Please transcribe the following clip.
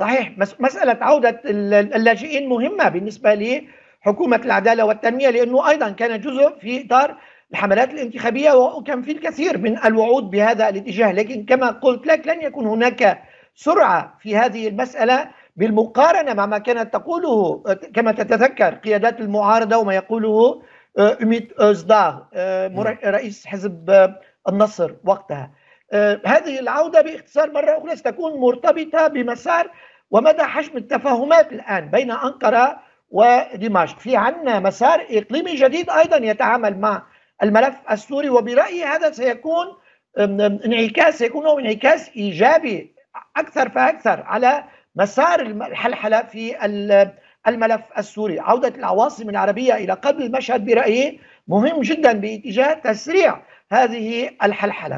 صحيح مسألة عودة اللاجئين مهمة بالنسبة لحكومة العدالة والتنمية لأنه أيضا كان جزء في إطار الحملات الانتخابية وكان في الكثير من الوعود بهذا الاتجاه لكن كما قلت لك لن يكون هناك سرعة في هذه المسألة بالمقارنة مع ما كانت تقوله كما تتذكر قيادات المعارضة وما يقوله آه، أميت أزدا آه، نعم. رئيس حزب آه، النصر وقتها هذه العودة باختصار مرة أخرى ستكون مرتبطة بمسار ومدى حجم التفاهمات الآن بين أنقرة ودمشق في عنا مسار إقليمي جديد أيضا يتعامل مع الملف السوري وبرأيي هذا سيكون انعكاس سيكون انعكاس إيجابي أكثر فأكثر على مسار الحلحلة في الملف السوري عودة العواصم العربية إلى قلب المشهد برأيي مهم جدا باتجاه تسريع هذه الحلحلة